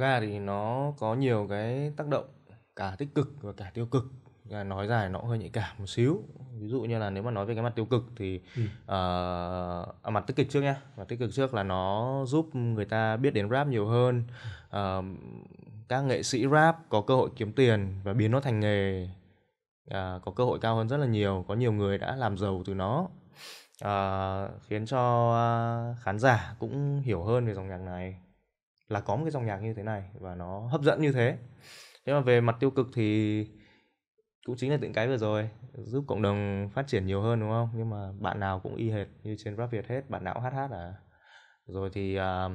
Thực ra thì nó có nhiều cái tác động cả tích cực và cả tiêu cực nói dài nó hơi nhạy cảm một xíu ví dụ như là nếu mà nói về cái mặt tiêu cực thì ừ. uh, mặt tích cực trước nha mặt tích cực trước là nó giúp người ta biết đến rap nhiều hơn uh, các nghệ sĩ rap có cơ hội kiếm tiền và biến nó thành nghề uh, có cơ hội cao hơn rất là nhiều có nhiều người đã làm giàu từ nó uh, khiến cho uh, khán giả cũng hiểu hơn về dòng nhạc này là có một cái dòng nhạc như thế này và nó hấp dẫn như thế thế mà về mặt tiêu cực thì cũng chính là những cái vừa rồi giúp cộng đồng phát triển nhiều hơn đúng không nhưng mà bạn nào cũng y hệt như trên rap việt hết bạn nào cũng hát hát à rồi thì uh,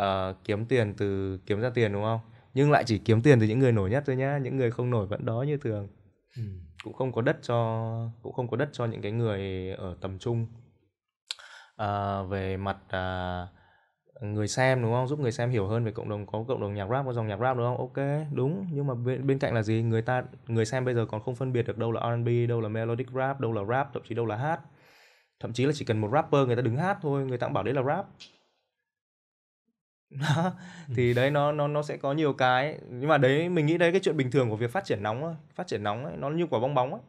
uh, kiếm tiền từ kiếm ra tiền đúng không nhưng lại chỉ kiếm tiền từ những người nổi nhất thôi nhá những người không nổi vẫn đó như thường ừ. cũng không có đất cho cũng không có đất cho những cái người ở tầm trung uh, về mặt uh, người xem đúng không giúp người xem hiểu hơn về cộng đồng có cộng đồng nhạc rap có dòng nhạc rap đúng không ok đúng nhưng mà bên, bên cạnh là gì người ta người xem bây giờ còn không phân biệt được đâu là R&B đâu là melodic rap đâu là rap thậm chí đâu là hát thậm chí là chỉ cần một rapper người ta đứng hát thôi người ta cũng bảo đấy là rap thì ừ. đấy nó nó nó sẽ có nhiều cái nhưng mà đấy mình nghĩ đấy cái chuyện bình thường của việc phát triển nóng phát triển nóng ấy, nó như quả bong bóng ấy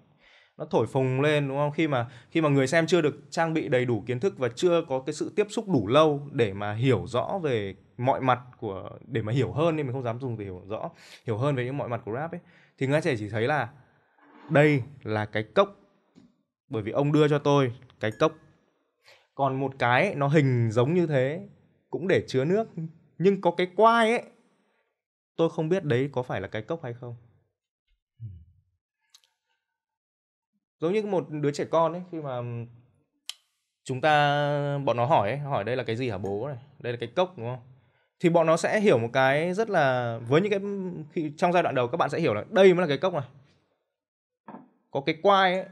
nó thổi phồng lên đúng không khi mà khi mà người xem chưa được trang bị đầy đủ kiến thức và chưa có cái sự tiếp xúc đủ lâu để mà hiểu rõ về mọi mặt của để mà hiểu hơn nên mình không dám dùng để hiểu rõ hiểu hơn về những mọi mặt của rap ấy thì người trẻ chỉ thấy là đây là cái cốc bởi vì ông đưa cho tôi cái cốc còn một cái nó hình giống như thế cũng để chứa nước nhưng có cái quai ấy tôi không biết đấy có phải là cái cốc hay không giống như một đứa trẻ con ấy khi mà chúng ta bọn nó hỏi ấy, hỏi đây là cái gì hả bố này đây là cái cốc đúng không thì bọn nó sẽ hiểu một cái rất là với những cái khi trong giai đoạn đầu các bạn sẽ hiểu là đây mới là cái cốc này có cái quai ấy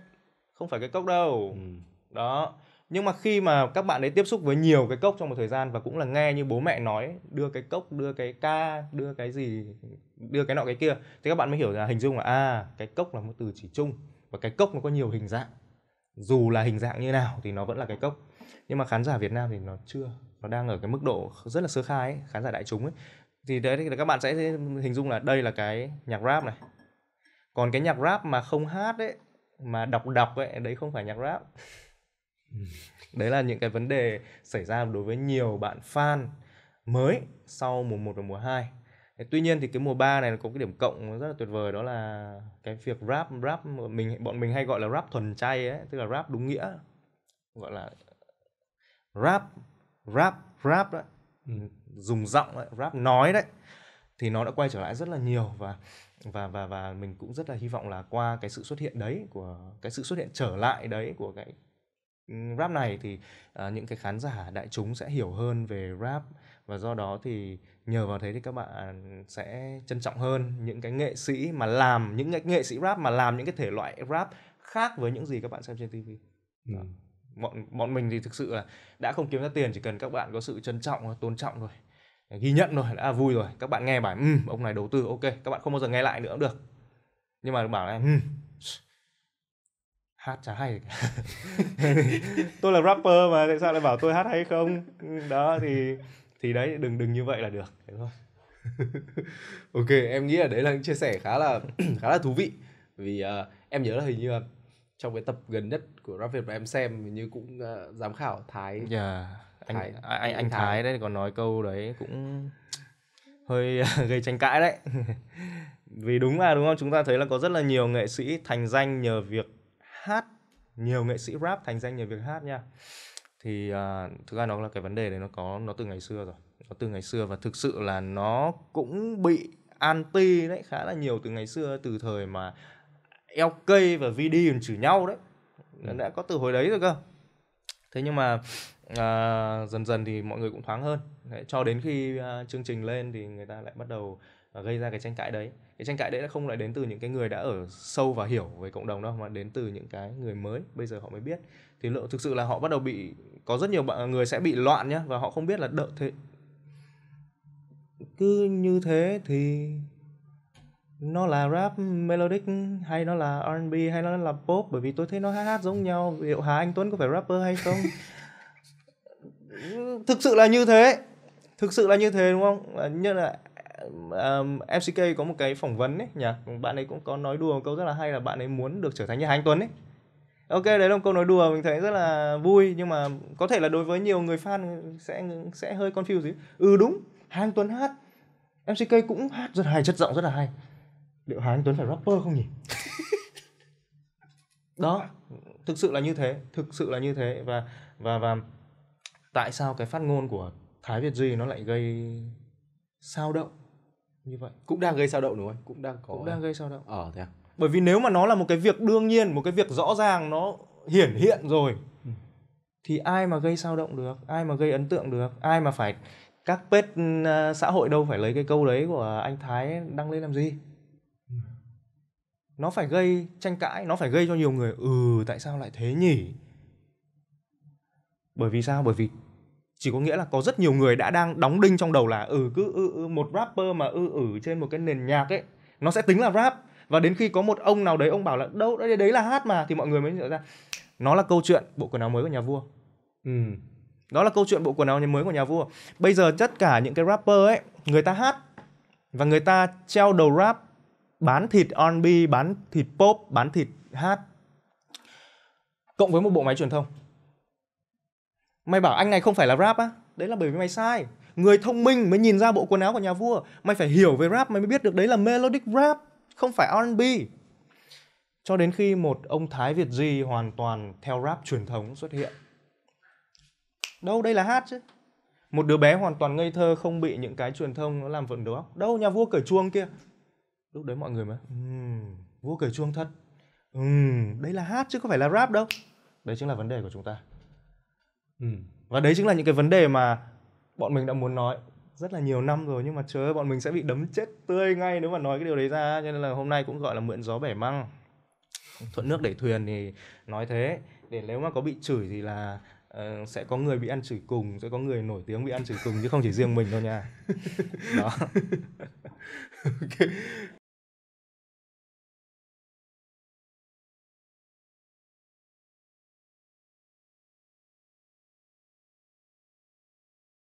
không phải cái cốc đâu ừ. đó nhưng mà khi mà các bạn ấy tiếp xúc với nhiều cái cốc trong một thời gian và cũng là nghe như bố mẹ nói đưa cái cốc đưa cái ca đưa cái gì đưa cái nọ cái kia thì các bạn mới hiểu là hình dung là à cái cốc là một từ chỉ chung và cái cốc nó có nhiều hình dạng dù là hình dạng như nào thì nó vẫn là cái cốc nhưng mà khán giả Việt Nam thì nó chưa nó đang ở cái mức độ rất là sơ khai ấy, khán giả đại chúng ấy thì đấy thì các bạn sẽ hình dung là đây là cái nhạc rap này còn cái nhạc rap mà không hát ấy mà đọc đọc ấy đấy không phải nhạc rap đấy là những cái vấn đề xảy ra đối với nhiều bạn fan mới sau mùa 1 và mùa 2 tuy nhiên thì cái mùa 3 này có cái điểm cộng rất là tuyệt vời đó là cái việc rap rap mình bọn mình hay gọi là rap thuần chay ấy tức là rap đúng nghĩa gọi là rap rap rap đấy ừ, dùng giọng đấy, rap nói đấy thì nó đã quay trở lại rất là nhiều và và và và mình cũng rất là hy vọng là qua cái sự xuất hiện đấy của cái sự xuất hiện trở lại đấy của cái ừ, rap này thì uh, những cái khán giả đại chúng sẽ hiểu hơn về rap và do đó thì nhờ vào thế thì các bạn sẽ trân trọng hơn những cái nghệ sĩ mà làm những cái nghệ sĩ rap mà làm những cái thể loại rap khác với những gì các bạn xem trên TV. Ừ. Bọn bọn mình thì thực sự là đã không kiếm ra tiền chỉ cần các bạn có sự trân trọng tôn trọng rồi ghi nhận rồi đã vui rồi các bạn nghe bài ừ, ông này đầu tư ok các bạn không bao giờ nghe lại nữa cũng được nhưng mà bảo là ừ, hát chả hay tôi là rapper mà tại sao lại bảo tôi hát hay không đó thì thì đấy đừng đừng như vậy là được thế thôi ok em nghĩ là đấy là những chia sẻ khá là khá là thú vị vì uh, em nhớ là hình như là trong cái tập gần nhất của rap việt mà em xem như cũng uh, giám khảo thái yeah. Dạ, anh, anh anh anh thái, thái đấy còn nói câu đấy cũng hơi gây tranh cãi đấy vì đúng là đúng không chúng ta thấy là có rất là nhiều nghệ sĩ thành danh nhờ việc hát nhiều nghệ sĩ rap thành danh nhờ việc hát nha thì à, thực ra nó là cái vấn đề đấy nó có nó từ ngày xưa rồi nó từ ngày xưa và thực sự là nó cũng bị anti đấy khá là nhiều từ ngày xưa từ thời mà LK và VD còn chửi nhau đấy nó ừ. đã có từ hồi đấy rồi cơ thế nhưng mà à, dần dần thì mọi người cũng thoáng hơn đấy, cho đến khi à, chương trình lên thì người ta lại bắt đầu và gây ra cái tranh cãi đấy cái tranh cãi đấy đã không lại đến từ những cái người đã ở sâu và hiểu về cộng đồng đâu mà đến từ những cái người mới bây giờ họ mới biết thì lượng thực sự là họ bắt đầu bị có rất nhiều bạn người sẽ bị loạn nhá và họ không biết là đợi thế cứ như thế thì nó là rap melodic hay nó là R&B hay nó là pop bởi vì tôi thấy nó hát hát giống nhau liệu Hà Anh Tuấn có phải rapper hay không thực sự là như thế thực sự là như thế đúng không như là um, MCK có một cái phỏng vấn ấy nhỉ bạn ấy cũng có nói đùa một câu rất là hay là bạn ấy muốn được trở thành như Hà Anh Tuấn ấy ok đấy là một câu nói đùa mình thấy rất là vui nhưng mà có thể là đối với nhiều người fan sẽ sẽ hơi confused gì ừ đúng Hà Anh Tuấn hát MCK cũng hát rất hay chất giọng rất là hay liệu Hà Anh Tuấn phải rapper không nhỉ đó thực sự là như thế thực sự là như thế và và và tại sao cái phát ngôn của Thái Việt Duy nó lại gây sao động như vậy cũng đang gây sao động đúng không cũng đang có cũng đang gây sao động ờ thế à? bởi vì nếu mà nó là một cái việc đương nhiên một cái việc rõ ràng nó hiển hiện rồi ừ. thì ai mà gây sao động được ai mà gây ấn tượng được ai mà phải các pết ừ, à, xã hội đâu phải lấy cái câu đấy của anh thái đăng lên làm gì ừ. nó phải gây tranh cãi nó phải gây cho nhiều người ừ tại sao lại thế nhỉ bởi vì sao bởi vì chỉ có nghĩa là có rất nhiều người đã đang đóng đinh trong đầu là ừ cứ ừ, ừ, một rapper mà ừ ừ trên một cái nền nhạc ấy nó sẽ tính là rap và đến khi có một ông nào đấy ông bảo là đâu đấy, đấy là hát mà thì mọi người mới nhận ra nó là câu chuyện bộ quần áo mới của nhà vua ừ đó là câu chuyện bộ quần áo mới của nhà vua bây giờ tất cả những cái rapper ấy người ta hát và người ta treo đầu rap bán thịt R&B bán thịt pop bán thịt hát cộng với một bộ máy truyền thông mày bảo anh này không phải là rap á đấy là bởi vì mày sai người thông minh mới nhìn ra bộ quần áo của nhà vua mày phải hiểu về rap mày mới biết được đấy là melodic rap không phải R&B cho đến khi một ông Thái Việt Di hoàn toàn theo rap truyền thống xuất hiện đâu đây là hát chứ một đứa bé hoàn toàn ngây thơ không bị những cái truyền thông nó làm vẩn đầu óc đâu nhà vua cởi chuông kia lúc đấy mọi người mới um, vua cởi chuông thật um, đấy là hát chứ có phải là rap đâu đấy chính là vấn đề của chúng ta Ừ. và đấy chính là những cái vấn đề mà bọn mình đã muốn nói rất là nhiều năm rồi nhưng mà trời ơi bọn mình sẽ bị đấm chết tươi ngay nếu mà nói cái điều đấy ra cho nên là hôm nay cũng gọi là mượn gió bẻ măng thuận nước để thuyền thì nói thế để nếu mà có bị chửi thì là uh, sẽ có người bị ăn chửi cùng sẽ có người nổi tiếng bị ăn chửi cùng chứ không chỉ riêng mình đâu nha đó okay.